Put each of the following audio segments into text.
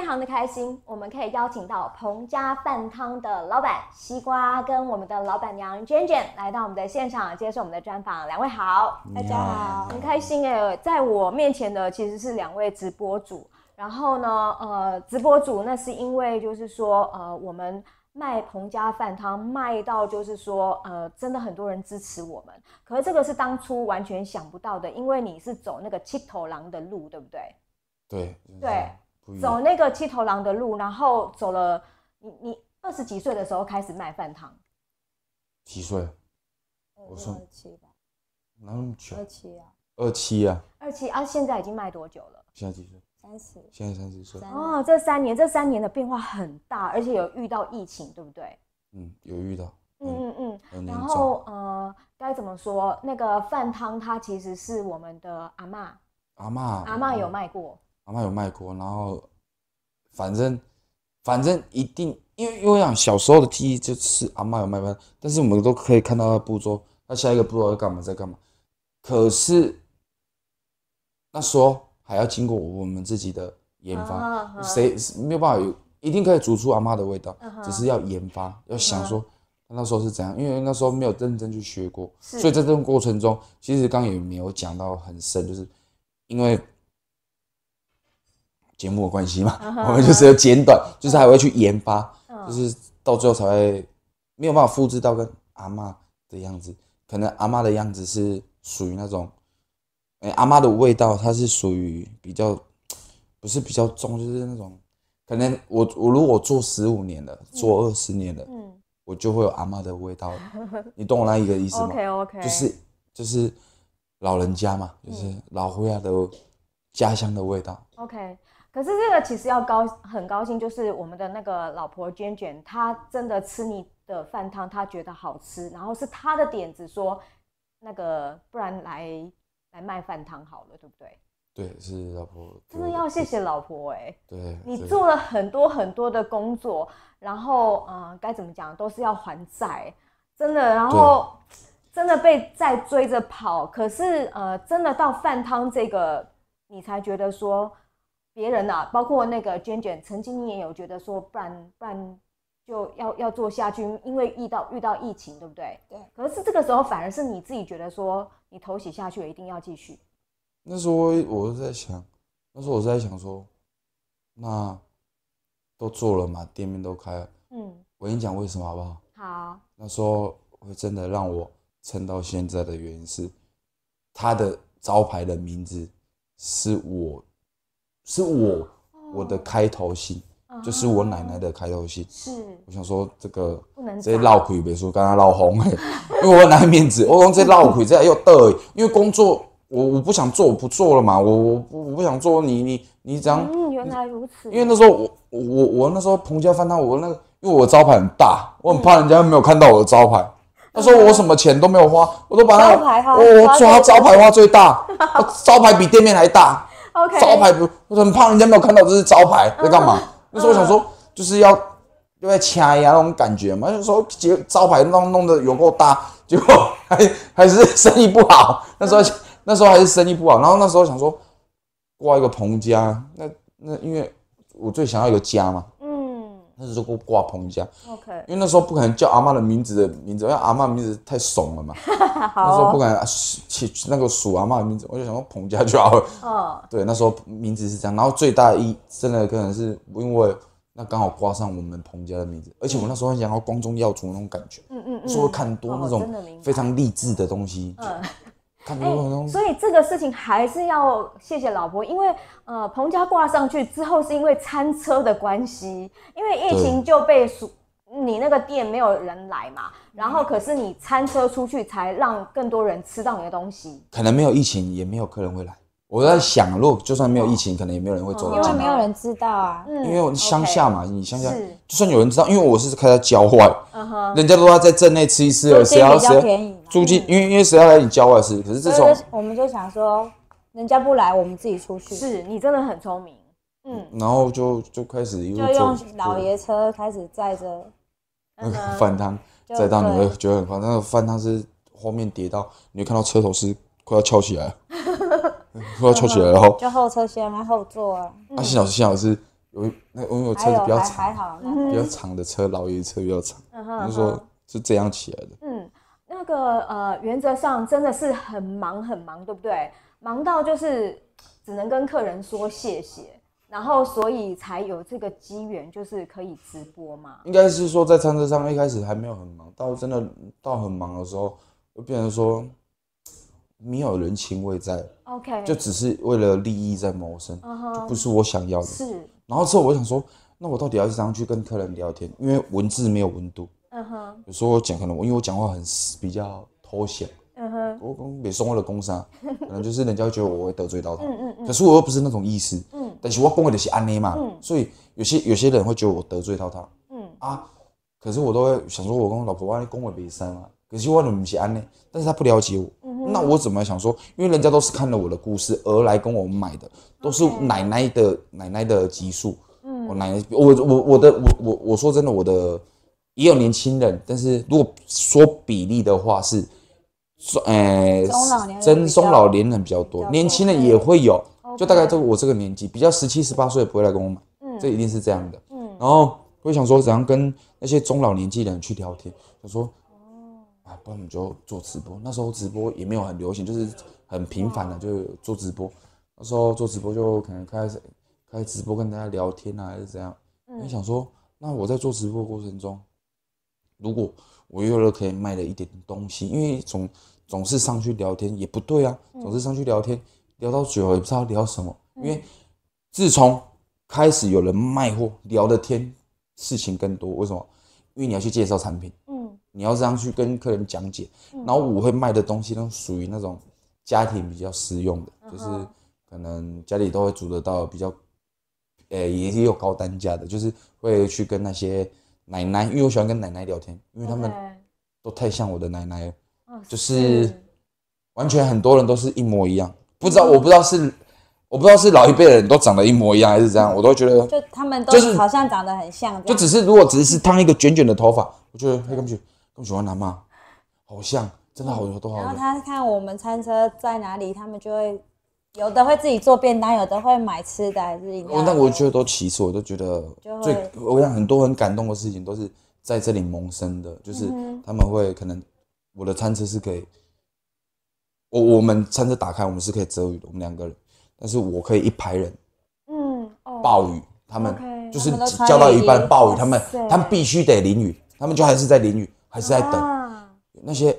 非常的开心，我们可以邀请到彭家饭汤的老板西瓜跟我们的老板娘娟娟来到我们的现场接受我们的专访。两位好，大家好，很开心哎，在我面前的其实是两位直播主，然后呢，呃，直播主那是因为就是说，呃，我们卖彭家饭汤卖到就是说，呃，真的很多人支持我们，可是这个是当初完全想不到的，因为你是走那个七头狼的路，对不对？对对。走那个七头狼的路，然后走了。你你二十几岁的时候开始卖饭汤，几岁？二七吧。哪那么后二七啊，二七啊，二七啊！现在已经卖多久了？现在几岁？三十。现在三十岁。哦，这三年这三年的变化很大，而且有遇到疫情，对不对？嗯，有遇到。嗯嗯嗯。然后呃，该怎么说？那个饭汤它其实是我们的阿妈。阿妈。阿妈有卖过。阿妈有卖过，然后，反正，反正一定，因为因为讲小时候的忆就是阿妈有卖过，但是我们都可以看到步骤，那下一个步骤要干嘛在干嘛，可是，那时候还要经过我们自己的研发，谁没有办法有，一定可以煮出阿妈的味道，只是要研发，要想说那时候是怎样，因为那时候没有认真去学过，所以在这种过程中，其实刚也没有讲到很深，就是因为。节目的关系嘛，我们就是要剪短，就是还会去研发，就是到最后才会没有办法复制到跟阿妈的样子。可能阿妈的样子是属于那种，哎，阿妈的味道，它是属于比较不是比较重，就是那种。可能我我如果做十五年了，做二十年了，嗯，我就会有阿妈的味道 你懂我那一个意思吗？OK OK，就是就是老人家嘛，就是老夫呀的家乡的味道。OK。可是这个其实要高很高兴，就是我们的那个老婆娟娟，她真的吃你的饭汤，她觉得好吃，然后是她的点子说，那个不然来来卖饭汤好了，对不对？对，是老婆真的要谢谢老婆哎，对，你做了很多很多的工作，然后嗯，该怎么讲，都是要还债，真的，然后真的被债追着跑，可是呃，真的到饭汤这个，你才觉得说。别人呐，包括那个娟娟，曾经你也有觉得说，不然不然就要要做下去，因为遇到遇到疫情，对不对？对。可是这个时候反而是你自己觉得说，你投洗下去了，一定要继续。那时候我是在想，那时候我在想说，那都做了嘛，店面都开了，嗯。我跟你讲为什么好不好？好。那时候会真的让我撑到现在的原因是，他的招牌的名字是我。是我我的开头信，就是我奶奶的开头信。是，我想说这个不能直接绕口，别说刚刚绕红哎，因为我爱面子，我光这绕口，这又嘚，因为工作我我不想做，我不做了嘛，我我我不想做，你你你这样。原来如此。因为那时候我我我那时候彭家翻摊，我那个因为我的招牌很大，我很怕人家没有看到我的招牌。那时候我什么钱都没有花，我都把那我我抓招牌花最大，招牌比店面还大。招牌不我很怕人家没有看到这是招牌在干嘛？那时候我想说就是要要在掐一下那种感觉嘛。那时候结招牌弄弄得有够大，结果还还是生意不好。那时候那时候还是生意不好。然后那时候想说挂一个棚家，那那因为我最想要一个家嘛。那时候我挂彭家，OK，因为那时候不可能叫阿妈的名字的名字，因为阿妈名字太怂了嘛。那时候不敢起那个数阿妈的名字，我就想说彭家就好了。哦，对，那时候名字是这样。然后最大一真的可能是，因为那刚好挂上我们彭家的名字，而且我那时候很想要光宗耀祖那种感觉。嗯嗯嗯，说看多那种非常励志的东西。嗯。哎，所以这个事情还是要谢谢老婆，因为呃，彭家挂上去之后，是因为餐车的关系，因为疫情就被你那个店没有人来嘛，然后可是你餐车出去，才让更多人吃到你的东西。可能没有疫情，也没有客人会来。我在想，如果就算没有疫情，可能也没有人会做，因为没有人知道啊。因为乡下嘛，你乡下就算有人知道，因为我是开在郊外，人家都要在镇内吃一吃，而且要较便宜。租进，因为因为谁要来你郊外是，可是这种我们就想说，人家不来，我们自己出去。是你真的很聪明，嗯。然后就就开始就用老爷车开始载着那个 饭汤，载到你会觉得很烦。那个饭汤是后面跌到，你会看到车头是快要翘起来，快要翘起来，然后就后车厢啊，后座啊。啊，幸好幸好是有那因为车子比较长，比较长的车，老爷车比较长，就说是这样起来的，嗯。那个呃，原则上真的是很忙很忙，对不对？忙到就是只能跟客人说谢谢，然后所以才有这个机缘，就是可以直播嘛。应该是说在餐车上一开始还没有很忙，到真的到很忙的时候，就变成说没有人情味在，OK，就只是为了利益在谋生，就不是我想要的。是。然后之后我想说，那我到底要上去跟客人聊天，因为文字没有温度。嗯哼，有时候讲可能我，因为我讲话很比较脱闲，嗯哼，我工也送我的工伤，可能就是人家觉得我会得罪到他，嗯嗯，可是我又不是那种意思，嗯，但是我工会的是安内嘛，嗯，所以有些有些人会觉得我得罪到他，嗯啊，可是我都会想说，我跟我老婆话工会赔伤嘛，可是我弄唔是安内？但是他不了解我，那我怎么想说？因为人家都是看了我的故事而来跟我买的，都是奶奶的奶奶的级数，嗯，我奶奶，我我我的我我我说真的我的。也有年轻人，但是如果说比例的话是，说诶，中老年人比较多，年轻人也会有，就大概就我这个年纪，比较十七十八岁不会来跟我买，嗯，这一定是这样的，嗯，然后会想说怎样跟那些中老年机人去聊天，我说，哦，啊，不然你就做直播，那时候直播也没有很流行，就是很频繁的，就做直播，那时候做直播就可能开始开直播跟大家聊天啊，还是怎样，就想说，那我在做直播过程中。如果我有了可以卖的一点东西，因为总总是上去聊天也不对啊，总是上去聊天聊到久也不知道聊什么。因为自从开始有人卖货，聊的天事情更多。为什么？因为你要去介绍产品，嗯，你要这样去跟客人讲解。然后我会卖的东西都属于那种家庭比较实用的，就是可能家里都会煮得到，比较呃也有高单价的，就是会去跟那些。奶奶，因为我喜欢跟奶奶聊天，因为他们都太像我的奶奶了，就是完全很多人都是一模一样。不知道，我不知道是我不知道是老一辈的人都长得一模一样还是怎样，我都觉得就他们都是好像长得很像。就只是如果只是烫一个卷卷的头发，我觉得还跟更喜欢男妈，好像真的好多好。然后他看我们餐车在哪里，他们就会。有的会自己做便当，有的会买吃的。还是那我觉得都其实我都觉得最，我想很多很感动的事情都是在这里萌生的。就是他们会可能我的餐车是可以，我我们餐车打开，我们是可以遮雨的，我们两个人。但是我可以一排人，嗯，暴雨他们就是只交到一半，暴雨他们他们必须得淋雨，他们就还是在淋雨，还是在等。那些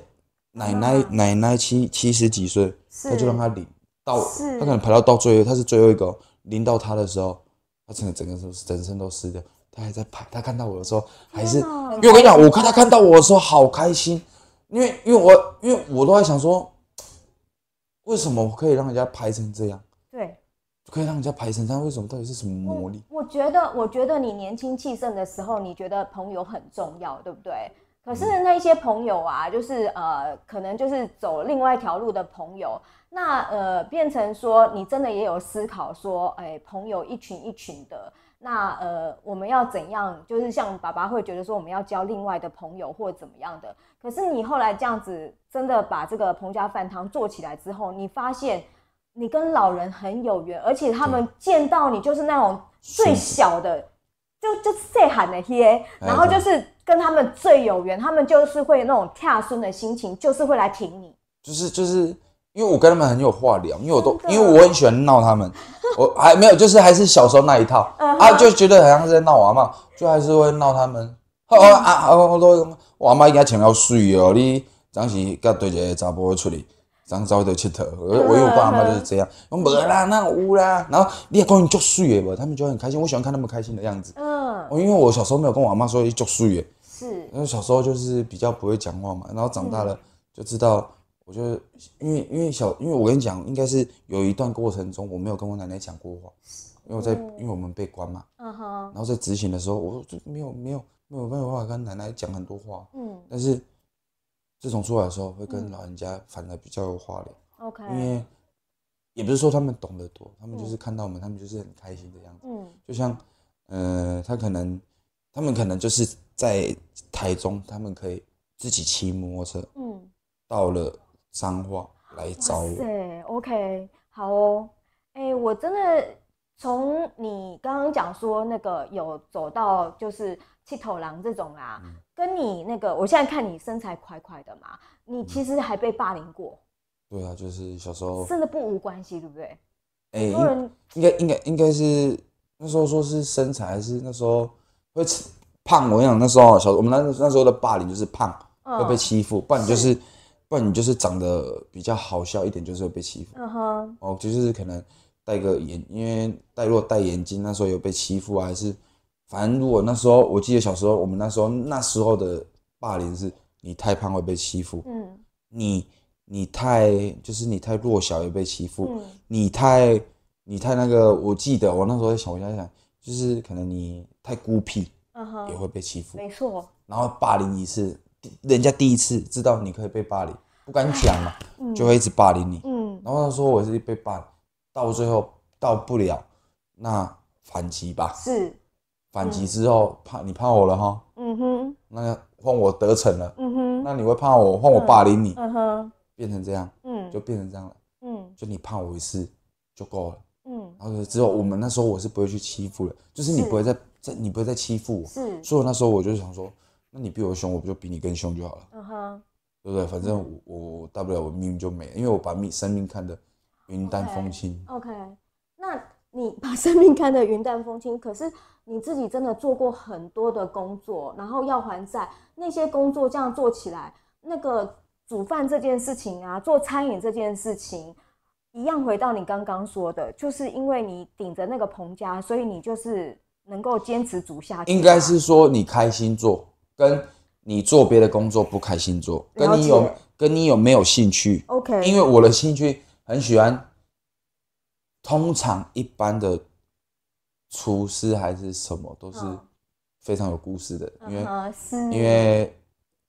奶奶奶奶七七十几岁，他就让他淋。到他可能排到到最后，他是最后一个淋到他的时候，他真的整个都是，整身都湿掉，他还在拍，他看到我的时候，还是因为我跟你讲，我看他看到我的时候好开心，因为因为我因为我都在想说，为什么我可以让人家拍成这样？对，可以让人家拍成这样，为什么？到底是什么魔力？我觉得，我觉得你年轻气盛的时候，你觉得朋友很重要，对不对？可是那一些朋友啊，就是呃，可能就是走另外一条路的朋友。那呃，变成说你真的也有思考说，哎，朋友一群一群的，那呃，我们要怎样？就是像爸爸会觉得说，我们要交另外的朋友或怎么样的。可是你后来这样子，真的把这个彭家饭堂做起来之后，你发现你跟老人很有缘，而且他们见到你就是那种最小的，就就最喊的些，然后就是跟他们最有缘，他们就是会那种跳孙的心情，就是会来挺你，就是就是。因为我跟他们很有话聊，因为我都，因为我很喜欢闹他们，我还没有，就是还是小时候那一套啊，就觉得好像是在闹阿妈，就还是会闹他们。啊，我都，我阿妈应该穿了睡哦，你当时甲对一个查甫出去，漳州在佚佗，我我有爸阿妈就是这样。我没啦，那乌啦，然后你也讲你足水诶，他们就很开心，我喜欢看他们开心的样子。嗯，因为我小时候没有跟我阿妈说去捉水的，是，因为小时候就是比较不会讲话嘛，然后长大了就知道。我觉得，因为因为小，因为我跟你讲，应该是有一段过程中我没有跟我奶奶讲过话，因为我在因为我们被关嘛，嗯哼，然后在执行的时候我就没有没有没有办法跟奶奶讲很多话，嗯，但是自从出来的时候会跟老人家反而比较有话聊，OK，因为也不是说他们懂得多，他们就是看到我们，他们就是很开心的样子，嗯，就像，呃，他可能他们可能就是在台中，他们可以自己骑摩托车，嗯，到了。脏话来找我，对，OK，好哦。哎，我真的从你刚刚讲说那个有走到就是气头狼这种啊，跟你那个，我现在看你身材快快的嘛，你其实还被霸凌过，对啊，就是小时候真的不无关系，对不对？哎，应该应该应该是那时候说是身材，还是那时候会胖？我想那时候小我们那那时候的霸凌就是胖会被欺负，不然就是。不管你就是长得比较好笑一点，就是会被欺负。嗯哼，哦，就是可能戴个眼，因为戴若戴眼镜那时候有被欺负啊，还是反正如果那时候，我记得小时候我们那时候那时候的霸凌是你太胖会被欺负。嗯，你你太就是你太弱小也被欺负。嗯，你太你太那个，我记得我那时候在想，我想想，就是可能你太孤僻，嗯哼，也会被欺负。没错，然后霸凌一次。人家第一次知道你可以被霸凌，不敢讲嘛，就会一直霸凌你。嗯，然后他说我是被霸，到最后到不了，那反击吧。是，反击之后怕你怕我了哈。嗯哼，那换我得逞了。嗯哼，那你会怕我，换我霸凌你。嗯哼，变成这样。嗯，就变成这样了。嗯，就你怕我一次就够了。嗯，然后之后我们那时候我是不会去欺负了，就是你不会再再你不会再欺负我。是，所以那时候我就想说。那你比我凶，我不就比你更凶就好了。嗯哼，对不对？反正我我大不了我命就没了，因为我把命生命看得云淡风轻。OK，那你把生命看得云淡风轻，可是你自己真的做过很多的工作，然后要还债，那些工作这样做起来，那个煮饭这件事情啊，做餐饮这件事情，一样回到你刚刚说的，就是因为你顶着那个彭家，所以你就是能够坚持煮下去。应该是说你开心做。跟你做别的工作不开心做，跟你有跟你有没有兴趣？O K。因为我的兴趣很喜欢，通常一般的厨师还是什么都是非常有故事的，因为因为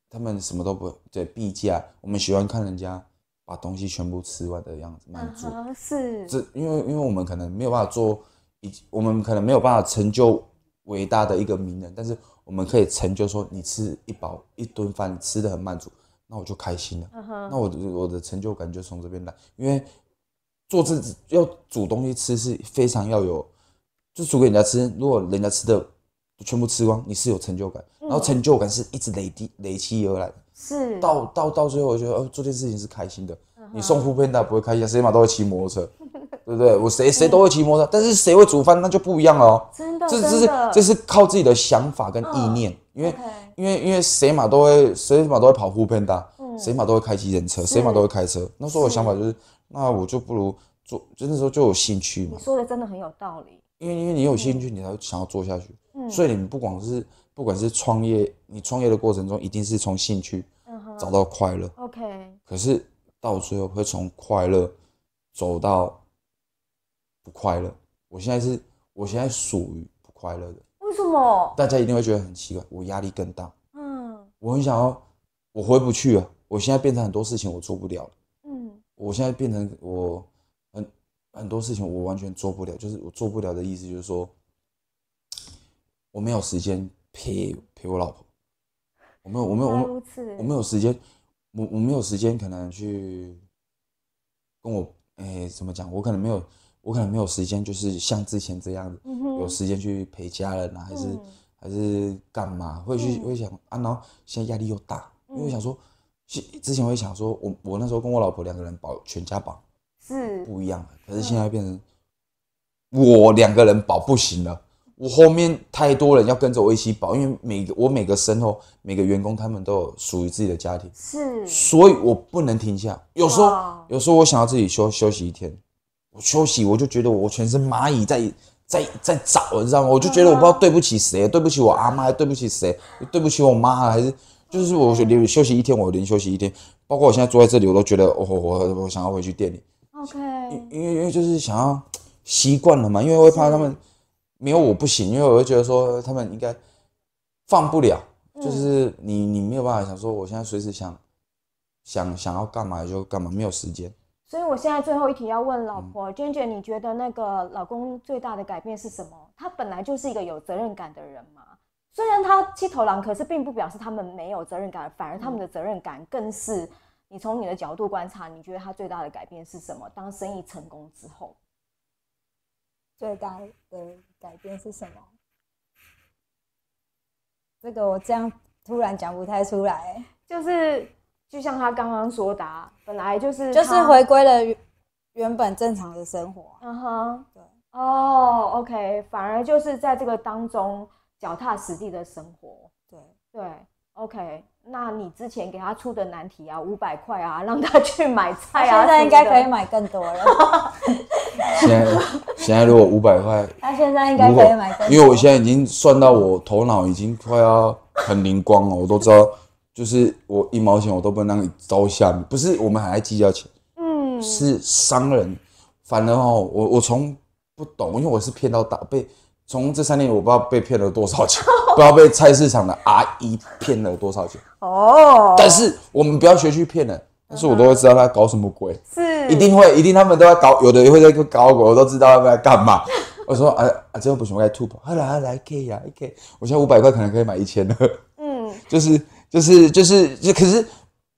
他们什么都不对毕加，我们喜欢看人家把东西全部吃完的样子满足。是，这因为因为我们可能没有办法做，以我们可能没有办法成就。伟大的一个名人，但是我们可以成就说，你吃一饱一顿饭吃的很满足，那我就开心了。那我我的成就感就从这边来，因为做自己要煮东西吃是非常要有，就煮给人家吃，如果人家吃的全部吃光，你是有成就感。然后成就感是一直累积累积而来的，是到到到最后我觉得哦做件事情是开心的。你送富片，大不会开心，谁嘛都会骑摩托车。对不对？我谁谁都会骑摩托，但是谁会煮饭那就不一样了哦。真的，这是这是靠自己的想法跟意念，因为因为因为谁嘛都会谁嘛都会跑护变大，谁嘛都会开机人车，谁嘛都会开车。那时候我想法就是，那我就不如做，就那时候就有兴趣嘛。说的真的很有道理，因为因为你有兴趣，你才想要做下去。所以你们不管是不管是创业，你创业的过程中一定是从兴趣找到快乐。OK，可是到最后会从快乐走到。不快乐，我现在是，我现在属于不快乐的。为什么？大家一定会觉得很奇怪。我压力更大。嗯。我很想要，我回不去啊。我现在变成很多事情我做不了。嗯。我现在变成我很很多事情我完全做不了。就是我做不了的意思，就是说我没有时间陪陪我老婆。我没有，我没有，我没有时间。我我没有时间，可能去跟我哎，怎么讲？我可能没有。我可能没有时间，就是像之前这样，子，有时间去陪家人啊，还是还是干嘛？会去会想啊，然后现在压力又大，因为想说，之之前会想说，我我那时候跟我老婆两个人保全家保是不一样的，可是现在变成我两个人保不行了，我后面太多人要跟着我一起保，因为每个我每个身后每个员工他们都有属于自己的家庭，是，所以我不能停下。有时候有时候我想要自己休休息一天。我休息，我就觉得我全身蚂蚁在在在找，你知道吗？我就觉得我不知道对不起谁，对不起我阿妈，对不起谁，对不起我妈还是就是我连休息一天，我连休息一天，包括我现在坐在这里，我都觉得我我我想要回去店里，OK，因为因为就是想要习惯了嘛，因为我会怕他们没有我不行，因为我会觉得说他们应该放不了，就是你你没有办法想说我现在随时想想想要干嘛就干嘛，没有时间。所以我现在最后一题要问老婆娟娟，你觉得那个老公最大的改变是什么？他本来就是一个有责任感的人嘛，虽然他七头狼，可是并不表示他们没有责任感，反而他们的责任感更是。你从你的角度观察，你觉得他最大的改变是什么？当生意成功之后，最大的改变是什么？这个我这样突然讲不太出来，就是。就像他刚刚所的，本来就是就是回归了原本正常的生活。嗯哼，对哦，OK，反而就是在这个当中脚踏实地的生活。对对，OK，那你之前给他出的难题啊，五百块啊，让他去买菜啊，现在应该可以买更多了。现在现在如果五百块，他现在应该可以买，因为我现在已经算到我头脑已经快要很灵光了，我都知道。就是我一毛钱我都不能让你糟蹋，不是我们还在计较钱，嗯，是商人，反正哦，我我从不懂，因为我是骗到大被，从这三年我不知道被骗了多少钱，不知道被菜市场的阿姨骗了多少钱，哦，但是我们不要学去骗人，但是我都会知道他搞什么鬼，是，一定会，一定他们都在搞，有的也会在搞鬼，我都知道他们在干嘛。我说啊啊，个不行，我再吐，来来来，可以呀，可以，我现在五百块可能可以买一千了，嗯，就是。就是就是就，可是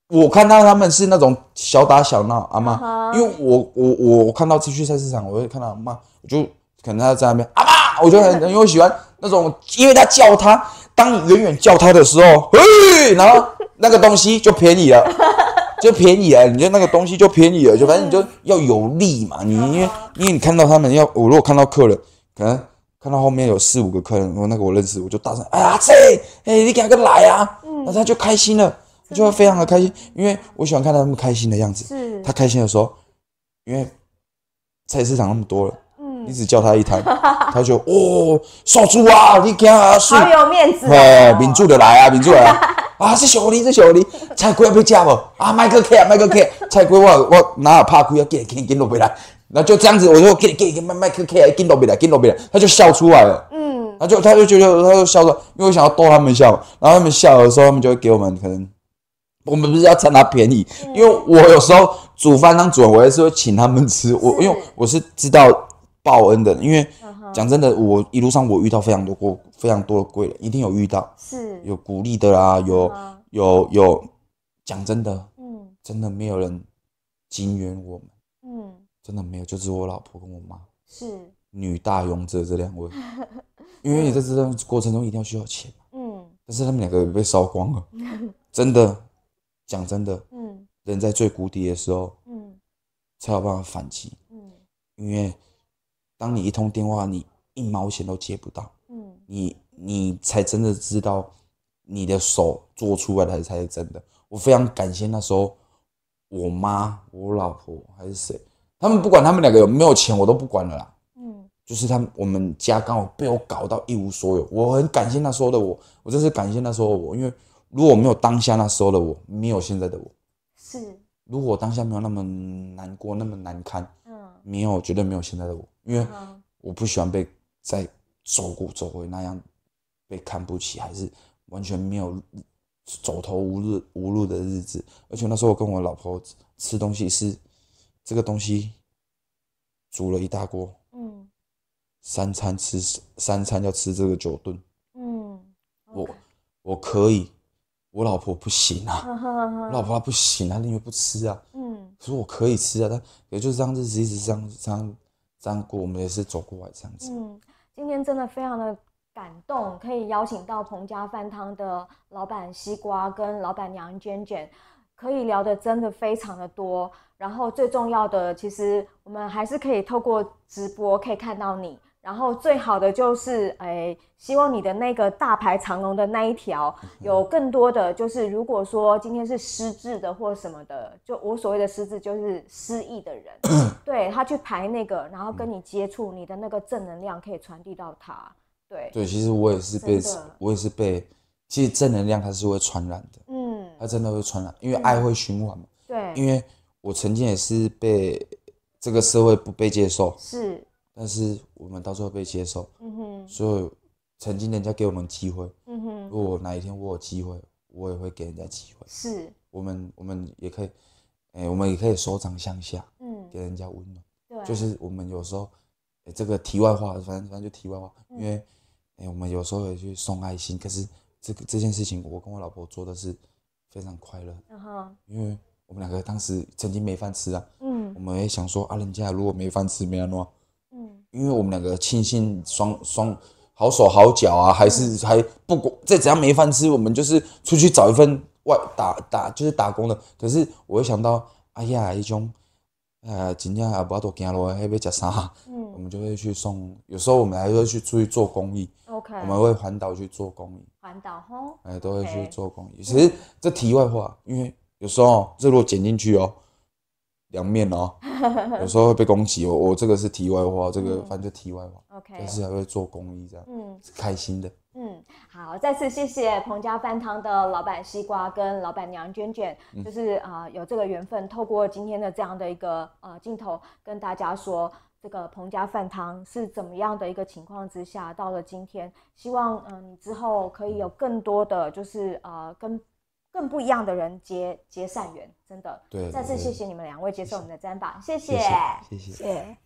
我看到他们是那种小打小闹，阿妈，因为我我我我看到出去菜市场，我会看到阿妈，我就可能他在那边阿妈，我就很因为喜欢那种，因为他叫他当你远远叫他的时候，嘿，然后那个东西就便宜了，就便宜了，你就那个东西就便宜了，就反正你就要有利嘛，你因为因为你看到他们要我如果看到客人，可能看到后面有四五个客人，我那个我认识，我就大声，哎呀，这，哎，你给个来啊！那他就开心了，他就会非常的开心，因为我喜欢看到他们开心的样子。是，他开心的时候，因为菜市场那么多了，嗯，你只叫他一摊，他就哦，少猪啊，你干啊，好有面子，哎，名著的来啊，名著来，啊，是小狐狸，是小狐狸，菜贵不贵价不？啊，麦克 K 啊，麦克克，菜贵我我哪有怕亏啊，给给给老表来，那就这样子，我就给给给麦克克来，给老表来，给老表来，他就笑出来了。嗯。他就他就觉得他就笑说，因为我想要逗他们笑，然后他们笑的时候，他们就会给我们可能，我们不是要占他便宜？因为我有时候煮饭当主人，我还是会请他们吃。我因为我是知道报恩的，因为讲真的，我一路上我遇到非常多、过非常多的贵人，一定有遇到，是，有鼓励的啊，有有有，讲真的，嗯，真的没有人惊援我们，嗯，真的没有，就是我老婆跟我妈，是女大勇者这两位。因为你在这段过程中一定要需要钱，嗯，但是他们两个被烧光了，真的，讲真的，嗯，人在最谷底的时候，嗯，才有办法反击，嗯，因为当你一通电话，你一毛钱都借不到，嗯，你你才真的知道你的手做出来的才是真的。我非常感谢那时候我妈、我老婆还是谁，他们不管他们两个有没有钱，我都不管了啦。就是他，我们家刚好被我搞到一无所有。我很感谢那时候的我，我真是感谢那候的我，因为如果没有当下那时候的我，没有现在的我。是，如果当下没有那么难过，那么难堪，嗯，没有绝对没有现在的我，因为我不喜欢被在走过走回那样被看不起，还是完全没有走投无路无路的日子。而且那时候我跟我老婆吃东西是这个东西煮了一大锅。三餐吃三餐要吃这个九顿，嗯，我我可以，我老婆不行啊，老婆不行，她宁愿不吃啊，嗯，可是我可以吃啊，但也就是这样日子一直这样这样这样过，我们也是走过来这样子。嗯，今天真的非常的感动，可以邀请到彭家饭汤的老板西瓜跟老板娘娟娟，可以聊的真的非常的多，然后最重要的其实我们还是可以透过直播可以看到你。然后最好的就是，哎，希望你的那个大排长龙的那一条，有更多的就是，如果说今天是失智的或什么的，就我所谓的失智，就是失忆的人，对他去排那个，然后跟你接触，你的那个正能量可以传递到他。对对，其实我也是被，我也是被，其实正能量它是会传染的，嗯，它真的会传染，因为爱会循环嘛。对，因为我曾经也是被这个社会不被接受。是。但是我们到时候被接受，嗯哼，所以曾经人家给我们机会。嗯哼，如果哪一天我有机会，我也会给人家机会。是，我们我们也可以，哎，我们也可以手掌向下，嗯，给人家温暖。对，就是我们有时候，这个题外话，反正反正就题外话，因为哎，我们有时候也去送爱心。可是这个这件事情，我跟我老婆做的是非常快乐，嗯哼，因为我们两个当时曾经没饭吃啊，嗯，我们也想说啊，人家如果没饭吃、没话。因为我们两个亲信双双好手好脚啊，还是还不管再只要没饭吃，我们就是出去找一份外打打就是打工的。可是我会想到，哎呀，一兄，呃，怎样啊不要多行路，还别吃啥。嗯，我们就会去送，有时候我们还会去出去做公益。OK，我们会环岛去做公益，环岛吼，哎，都会去做公益。其实这题外话，因为有时候这我剪进去哦。两面哦，有时候会被攻击哦。我这个是题外话，这个反正题外话。O K. 但是还会做公益这样，嗯，是开心的。嗯，好，再次谢谢彭家饭堂的老板西瓜跟老板娘娟娟，就是啊有这个缘分，透过今天的这样的一个呃镜头跟大家说，这个彭家饭堂是怎么样的一个情况之下，到了今天，希望嗯你之后可以有更多的就是呃跟。更不一样的人结结善缘，真的。对，再次谢谢你们两位接受我们的专访，谢谢，谢谢。